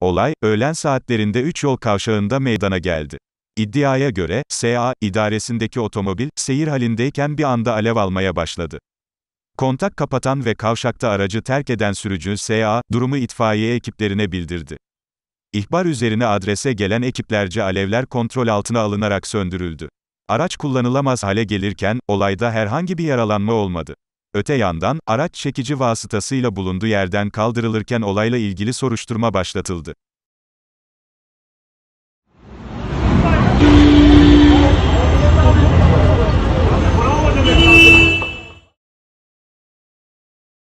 Olay, öğlen saatlerinde 3 yol kavşağında meydana geldi. İddiaya göre, SA, idaresindeki otomobil, seyir halindeyken bir anda alev almaya başladı. Kontak kapatan ve kavşakta aracı terk eden sürücü SA, durumu itfaiye ekiplerine bildirdi. İhbar üzerine adrese gelen ekiplerce alevler kontrol altına alınarak söndürüldü. Araç kullanılamaz hale gelirken, olayda herhangi bir yaralanma olmadı. Öte yandan, araç çekici vasıtasıyla bulunduğu yerden kaldırılırken olayla ilgili soruşturma başlatıldı.